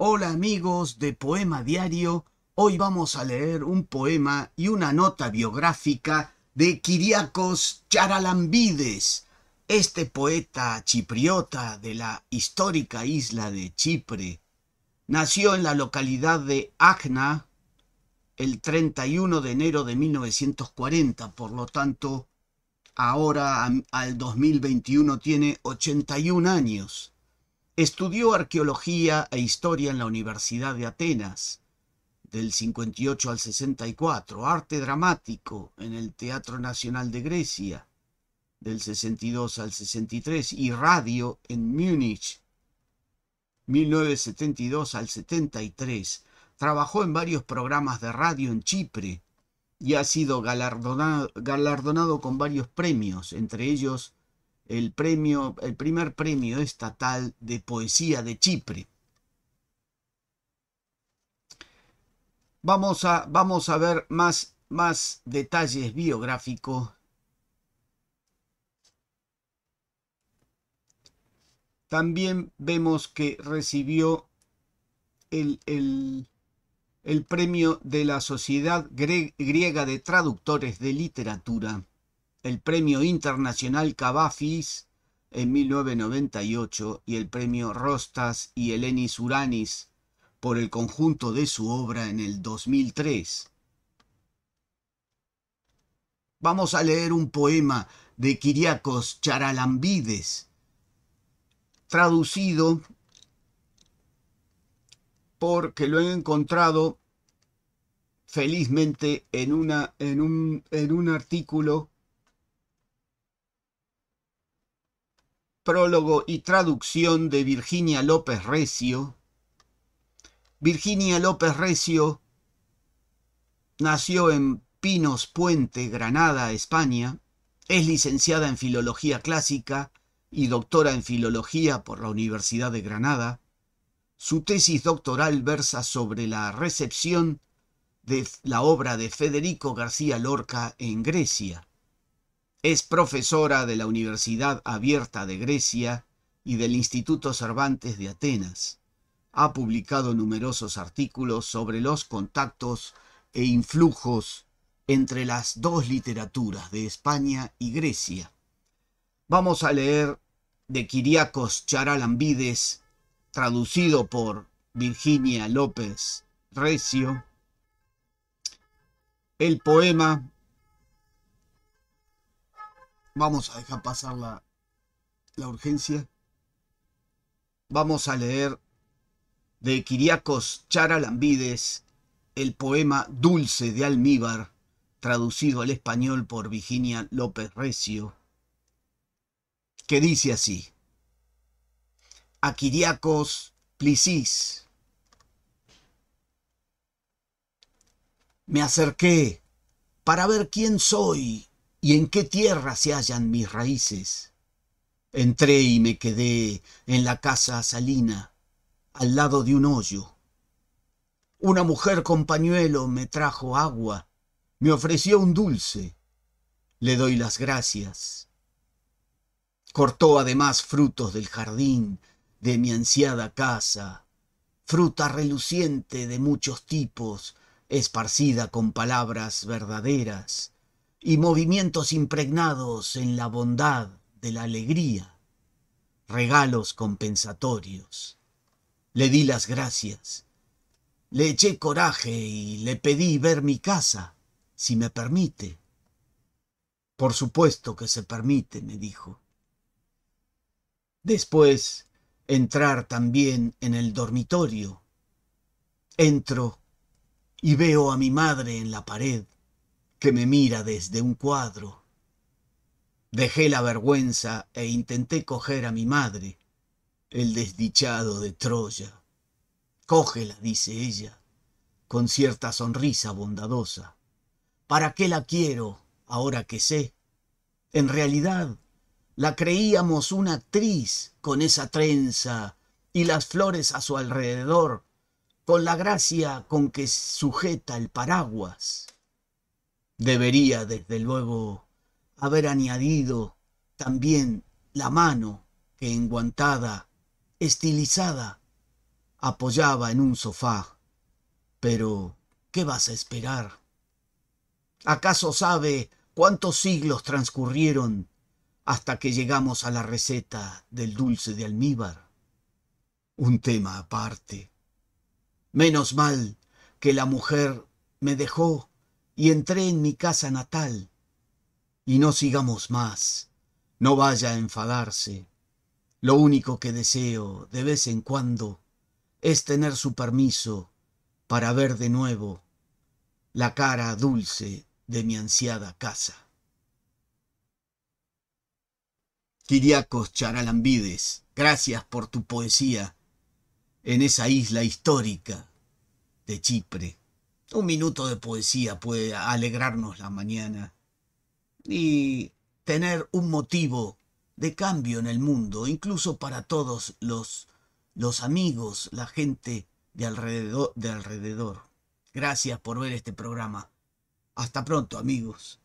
Hola amigos de Poema Diario, hoy vamos a leer un poema y una nota biográfica de Kiriakos Charalambides, este poeta chipriota de la histórica isla de Chipre. Nació en la localidad de Agna el 31 de enero de 1940, por lo tanto, ahora al 2021 tiene 81 años. Estudió arqueología e historia en la Universidad de Atenas, del 58 al 64, arte dramático en el Teatro Nacional de Grecia, del 62 al 63, y radio en Múnich, 1972 al 73. Trabajó en varios programas de radio en Chipre y ha sido galardonado, con varios premios, entre ellos el, premio, el primer premio estatal de poesía de Chipre. Vamos a, vamos a ver más, más detalles biográficos. También vemos que recibió el, el premio de la Sociedad Griega de Traductores de Literatura el Premio Internacional Cavafis en 1998 y el Premio Rostas y Eleni Uranis por el conjunto de su obra en el 2003. Vamos a leer un poema de Kiriakos Charalambides, traducido porque lo he encontrado felizmente en, una, en, un, en un artículo prólogo y traducción de Virginia López Recio. Virginia López Recio nació en Pinos Puente, Granada, España. Es licenciada en Filología Clásica y doctora en Filología por la Universidad de Granada. Su tesis doctoral versa sobre la recepción de la obra de Federico García Lorca en Grecia. Es profesora de la Universidad Abierta de Grecia y del Instituto Cervantes de Atenas. Ha publicado numerosos artículos sobre los contactos e influjos entre las dos literaturas de España y Grecia. Vamos a leer de Kiriakos Charalambides, traducido por Virginia López Recio, el poema Vamos a dejar pasar la, urgencia. Vamos a leer de Quiriacos Charalambides el poema Dulce de Almíbar, traducido al español por Virginia López Recio, que dice así. A Quiriacos Plisís. Me acerqué para ver quién soy y en qué tierra se hallan mis raíces. Entré y me quedé en la casa salina, al lado de un hoyo. Una mujer con pañuelo me trajo agua, me ofreció un dulce. Le doy las gracias. Cortó además frutos del jardín de mi ansiada casa, fruta reluciente de muchos tipos, esparcida con palabras verdaderas, y movimientos impregnados en la bondad de la alegría, regalos compensatorios. Le di las gracias, le eché coraje y le pedí ver mi casa, si me permite. Por supuesto que se permite, me dijo. Después, entrar también en el dormitorio. Entro y veo a mi madre en la pared que me mira desde un cuadro. Dejé la vergüenza e intenté coger a mi madre, el desdichado de Troya. Cógela, dice ella, con cierta sonrisa bondadosa. ¿Para qué la quiero ahora que sé? En realidad, la creíamos una actriz con esa trenza y las flores a su alrededor, con la gracia con que sujeta el paraguas debería desde luego haber añadido también la mano que enguantada, estilizada, apoyaba en un sofá. Pero, ¿qué vas a esperar? ¿Acaso sabe cuántos siglos transcurrieron hasta que llegamos a la receta del dulce de almíbar? Un tema aparte. Menos mal que la mujer me dejó y entré en mi casa natal. Y no sigamos más, no vaya a enfadarse. Lo único que deseo de vez en cuando es tener su permiso para ver de nuevo la cara dulce de mi ansiada casa. Kiriakos Charalambides, gracias por tu poesía en esa isla histórica de Chipre. Un minuto de poesía puede alegrarnos la mañana y tener un motivo de cambio en el mundo, incluso para todos los, los amigos, la gente de alrededor, de alrededor. Gracias por ver este programa. Hasta pronto, amigos.